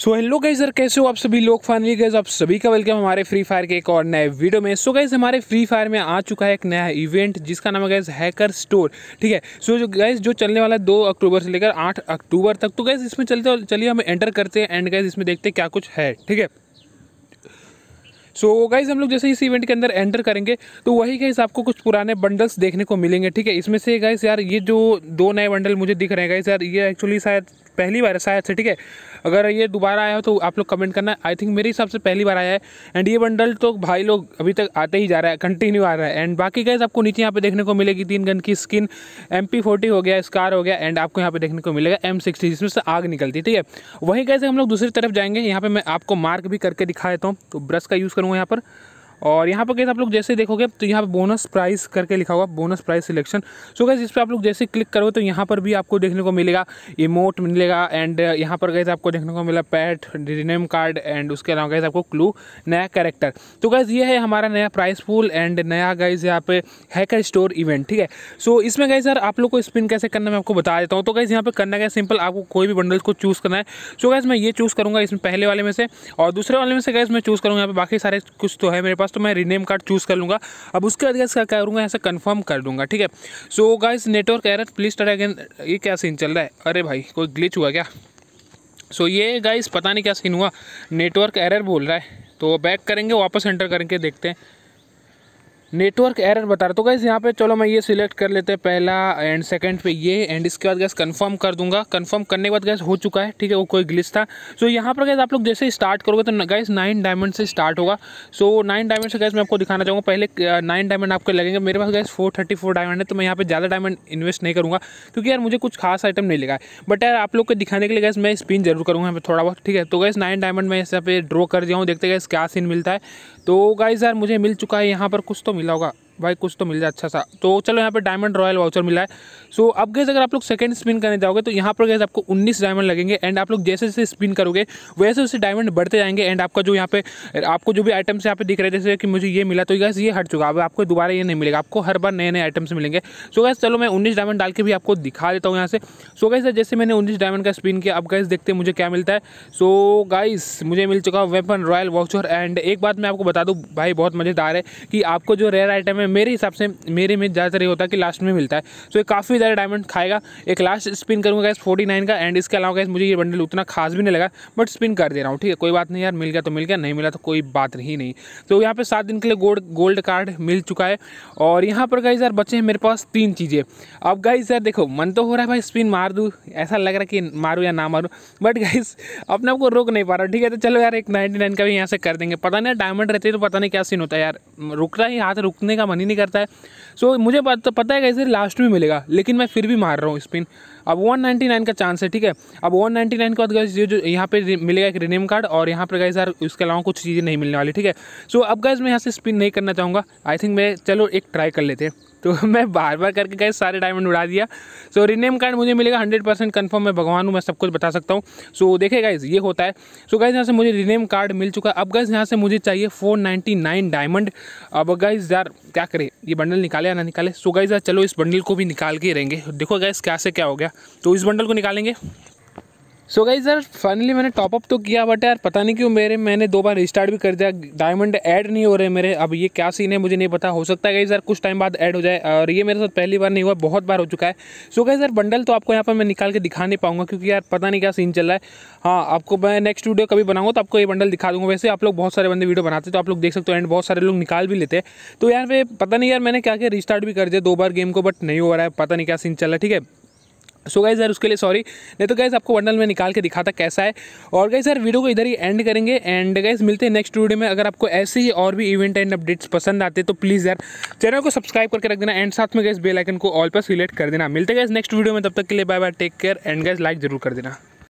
so hello sir कैसे हो आप सभी लोग फाइनली गाइज आप सभी का वेलकम हमारे फ्री फायर के एक और नए वीडियो में सो so, गाइज हमारे फ्री फायर में आ चुका है एक नया इवेंट जिसका नाम है गाइज हैकर स्टोर ठीक है सो so, जो गाइज जो चलने वाला है दो अक्टूबर से लेकर आठ अक्टूबर तक तो गाइज इसमें चलते चलिए हम एंटर करते हैं एंड गाइज इसमें देखते हैं क्या कुछ है ठीक है सो so, गाइज हम लोग जैसे इस इवेंट के अंदर एंटर करेंगे तो वही गाइज आपको कुछ पुराने बंडल्स देखने को मिलेंगे ठीक है इसमें से गाइज यार ये जो दो नए बंडल मुझे दिख रहे हैं गाइज यार ये एक्चुअली शायद पहली बार शायद से ठीक है अगर ये दोबारा आया हो तो आप लोग कमेंट करना आई थिंक मेरे हिसाब से पहली बार आया है एंड ये बंडल तो भाई लोग अभी तक आते ही जा रहा है कंटिन्यू आ रहा है एंड बाकी गैस आपको नीचे यहाँ पे देखने को मिलेगी तीन गन की स्किन एम हो गया स्कार हो गया एंड आपको यहाँ पे देखने को मिलेगा एम जिसमें से आग निकलती है ठीक है वहीं गैसे हम लोग दूसरी तरफ जाएंगे यहाँ पर मैं आपको मार्क भी करके दिखा देता हूँ तो ब्रश का यूज़ करूँगा यहाँ पर और यहाँ पर गैस आप लोग जैसे देखोगे तो यहाँ पर बोनस प्राइस करके लिखा हुआ bonus price selection so guys इस पर आप लोग जैसे क्लिक करो तो यहाँ पर भी आपको देखने को मिलेगा इमोट मिलेगा एंड uh, यहाँ पर गैस आपको देखने को मिला पैट रिनेम कार्ड एंड उसके अलावा गैस आपको क्लू नया कैरेक्टर तो गैस ये है हमारा नया प्राइस पूल एंड नया गाइज यहाँ पे हैकर स्टोर इवेंट ठीक है सो इसमें गए सर आप लोग को स्पिन कैसे करना मैं आपको बता देता हूँ तो गैस यहाँ पे करना क्या सिंपल आपको कोई भी बंडल को चूज़ करना है सो गैस मैं ये चूज़ करूँगा इसमें पहले वाले में से और दूसरे वाले में से गैस मैं चूज़ करूँगा यहाँ पे बाकी सारे कुछ तो है मेरे पास पास तो मैं रीनेम कार्ड चूज़ कर लूँगा अब उसके बाद क्या करूँगा ऐसे कन्फर्म कर दूँगा ठीक है so guys network error please try again ये क्या सीन चल रहा है अरे भाई कोई ग्लिच हुआ क्या सो so, ये गाइस पता नहीं क्या सीन हुआ नेटवर्क एरर बोल रहा है तो बैक करेंगे वापस एंटर करेंगे देखते हैं नेटवर्क एरर बता रहा तो गैस यहाँ पे चलो मैं ये सिलेक्ट कर लेते हैं पहला एंड सेकंड पे ये एंड इसके बाद गैस कंफर्म कर दूंगा कंफर्म करने के बाद गैस हो चुका है ठीक है वो कोई ग्लिच था सो so, यहाँ पर गैस आप लोग जैसे स्टार्ट करोगे तो गैस नाइन डायमंड से स्टार्ट होगा सो so, नाइन डायमंड से गैस मैं आपको दिखाना चाहूँगा पहले नाइन डायमंड आपको लगेंगे मेरे पास guys four thirty four diamond है तो मैं यहाँ पर ज़्यादा डायमंड इन्वेस्ट नहीं करूँगा क्योंकि यार मुझे कुछ खास आइटम नहीं लगा है बट यार आप लोग को दिखाने के लिए गैस मैं स्पिन जरूर करूँगा यहाँ पर थोड़ा बहुत ठीक है तो गैस नाइन डायमंड मैं यहाँ पे ड्रॉ कर दिया हूँ देखते गैस क्या सीन मिलता है तो गाइज़ यार मुझे मिल चुका है यहाँ पर कुछ तो मिला होगा भाई कुछ तो मिल जाए अच्छा सा तो चलो यहाँ पर डायमंड रॉयल वाउचर मिला है सो अब गैस अगर आप लोग सेकंड स्पिन करने जाओगे तो यहाँ पर गैस आपको 19 डायमंड लगेंगे एंड आप लोग जैसे जैसे स्पिन करोगे वैसे वैसे डायमंड बढ़ते जाएंगे एंड आपका जो यहाँ पे आपको जो भी आइटम्स यहाँ पे दिख रहे जैसे कि मुझे ये मिला तो गैस ये हट चुका अब आपको दोबारा ये नहीं मिलेगा आपको हर बार नए नए आइटम्स मिलेंगे सो गैस चलो मैं उन्नीस डायमंड डाल के भी आपको दिखा देता हूँ यहाँ से सो गैस जैसे मैंने उन्नीस डायमंड का स्पिन किया अब गैस देखते हैं मुझे क्या मिलता है सो गाइस मुझे मिल चुका वेपन रॉयल वाउचर एंड एक बात मैं आपको बता दूँ भाई बहुत मज़ेदार है कि आपको जो रेयर आइटम है मेरे हिसाब से मेरे में ज़्यादातर ये होता है कि लास्ट में मिलता है सो ये काफ़ी ज़्यादा डायमंड खाएगा एक लास्ट स्पिन करूँगा गैस फोर्टी नाइन का एंड इसके अलावा गैस मुझे ये बंडल उतना खास भी नहीं लगा बट स्पिन कर दे रहा हूँ ठीक है कोई बात नहीं यार मिल गया तो मिल गया नहीं मिला तो कोई बात ही नहीं तो यहाँ पर सात दिन के लिए गोल्ड गोल्ड कार्ड मिल चुका है और यहाँ पर गाइज यार बच्चे हैं मेरे पास तीन चीज़ें अब गाइज यार देखो मन तो हो रहा है भाई स्पिन मार दूँ ऐसा लग रहा है कि मारूँ या ना मारूँ बट गाइज अपने आपको रोक नहीं पा रहा ठीक है तो चलो यार एक नाइन्टी नाइन का भी यहाँ से कर देंगे पता नहीं डायमंड रहते तो पता नहीं क्या सीन होता है यार रुक रहा है हाथ रुकने का मन मन ही नहीं करता है सो so, मुझे पता है कैसे लास्ट में मिलेगा लेकिन मैं फिर भी मार रहा हूँ स्पिन अब 199 का चांस है ठीक है अब 199 के बाद गैस ये जो यहाँ पे मिलेगा एक रिनेम कार्ड और यहाँ पर गैस यार उसके अलावा कुछ चीज़ें नहीं मिलने वाली ठीक है सो अब गैस मैं यहाँ से स्पिन नहीं करना चाहूँगा आई थिंक मैं चलो एक ट्राई कर लेते हैं तो मैं बार बार करके गए सारे डायमंड उड़ा दिया सो रिनेम कार्ड मुझे मिलेगा हंड्रेड परसेंट कन्फर्म मैं भगवान हूँ मैं सब कुछ बता सकता हूँ सो so, देखे गाइज ये होता है सो गाइज यहाँ से मुझे रिनेम कार्ड मिल चुका है अब गाइज यहाँ से मुझे चाहिए फोर नाइन्टी नाइन डायमंड अब गाइज यार क्या करें ये बंडल निकाले या ना निकाले सो so, गाइज यार चलो इस बंडल को भी निकाल के रहेंगे देखो गाइज कैसे क्या हो गया तो इस बंडल को निकालेंगे सो गाइज सर फाइनली मैंने टॉपअप तो किया बट यार पता नहीं क्यों मेरे मैंने दो बार रिस्टार्ट भी कर दिया डायमंड ऐड नहीं हो रहे मेरे अब ये क्या सीन है मुझे नहीं पता हो सकता है गाइज सर कुछ टाइम बाद ऐड हो जाए और ये मेरे साथ पहली बार नहीं हुआ बहुत बार हो चुका है सो गाइज सर बंडल तो आपको यहाँ पर मैं निकाल के दिखा नहीं पाऊंगा क्योंकि यार पता नहीं क्या सीन चल रहा है हाँ आपको मैं नेक्स्ट वीडियो कभी बनाऊंगा तो आपको ये बंडल दिखा दूंगा वैसे आप लोग बहुत सारे बंदे वीडियो बनाते तो आप लोग देख सकते हो एंड बहुत सारे लोग निकाल भी लेते तो यार पता नहीं यार मैंने क्या क्या रिस्टार्ट भी कर दिया दो बार गेम को बट नहीं हो रहा है पता नहीं क्या सीन चल रहा है ठीक है सो गाइज यार उसके लिए सॉरी नहीं तो गाइज आपको बंडल में निकाल के दिखाता कैसा है और गाइज यार वीडियो को इधर ही एंड करेंगे एंड गाइज मिलते हैं नेक्स्ट वीडियो में अगर आपको ऐसे ही और भी इवेंट एंड अपडेट्स पसंद आते तो प्लीज़ यार चैनल को सब्सक्राइब करके रख देना एंड साथ में गैस बेलाइकन को ऑल पर सिलेक्ट कर देना मिलते गए नेक्स्ट वीडियो में तब तक के लिए bye bye take care and guys like जरूर कर देना